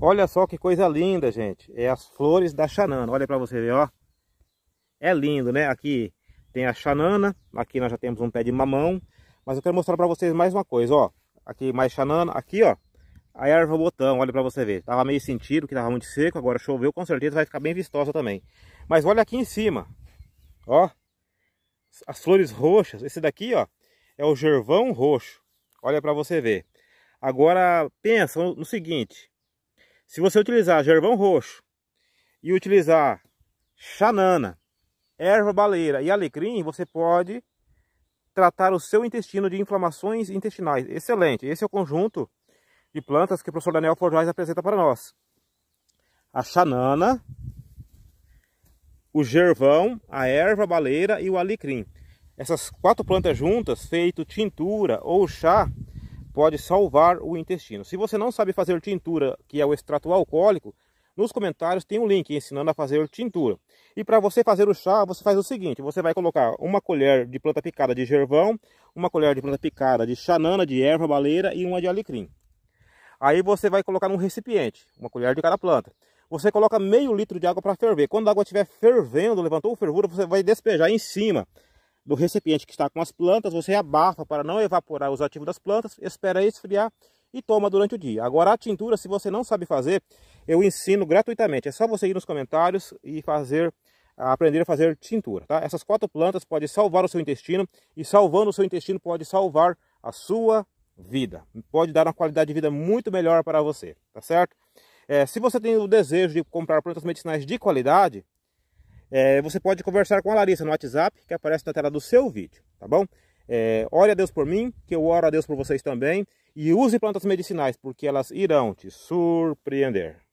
Olha só que coisa linda, gente. É as flores da chanana. Olha para você ver, ó. É lindo, né? Aqui tem a chanana. Aqui nós já temos um pé de mamão. Mas eu quero mostrar para vocês mais uma coisa, ó. Aqui mais chanana. Aqui, ó. A erva botão, olha para você ver. Tava meio sentido, que tava muito seco. Agora choveu, com certeza vai ficar bem vistosa também. Mas olha aqui em cima. Ó. As flores roxas. Esse daqui, ó. É o gervão roxo. Olha para você ver. Agora, pensa no seguinte se você utilizar gervão roxo e utilizar chanana, erva baleira e alecrim, você pode tratar o seu intestino de inflamações intestinais. Excelente, esse é o conjunto de plantas que o professor Daniel Forjais apresenta para nós. A chanana, o gervão, a erva baleira e o alecrim. Essas quatro plantas juntas, feito tintura ou chá, pode salvar o intestino. Se você não sabe fazer tintura, que é o extrato alcoólico, nos comentários tem um link ensinando a fazer tintura. E para você fazer o chá, você faz o seguinte, você vai colocar uma colher de planta picada de gervão, uma colher de planta picada de chanana, de erva baleira e uma de alecrim. Aí você vai colocar num recipiente, uma colher de cada planta. Você coloca meio litro de água para ferver. Quando a água estiver fervendo, levantou fervura, você vai despejar em cima do recipiente que está com as plantas, você abafa para não evaporar os ativos das plantas, espera esfriar e toma durante o dia. Agora a tintura, se você não sabe fazer, eu ensino gratuitamente. É só você ir nos comentários e fazer aprender a fazer tintura, tá? Essas quatro plantas podem salvar o seu intestino e salvando o seu intestino pode salvar a sua vida. Pode dar uma qualidade de vida muito melhor para você, tá certo? É, se você tem o desejo de comprar plantas medicinais de qualidade, é, você pode conversar com a Larissa no WhatsApp, que aparece na tela do seu vídeo, tá bom? É, ore a Deus por mim, que eu oro a Deus por vocês também. E use plantas medicinais, porque elas irão te surpreender.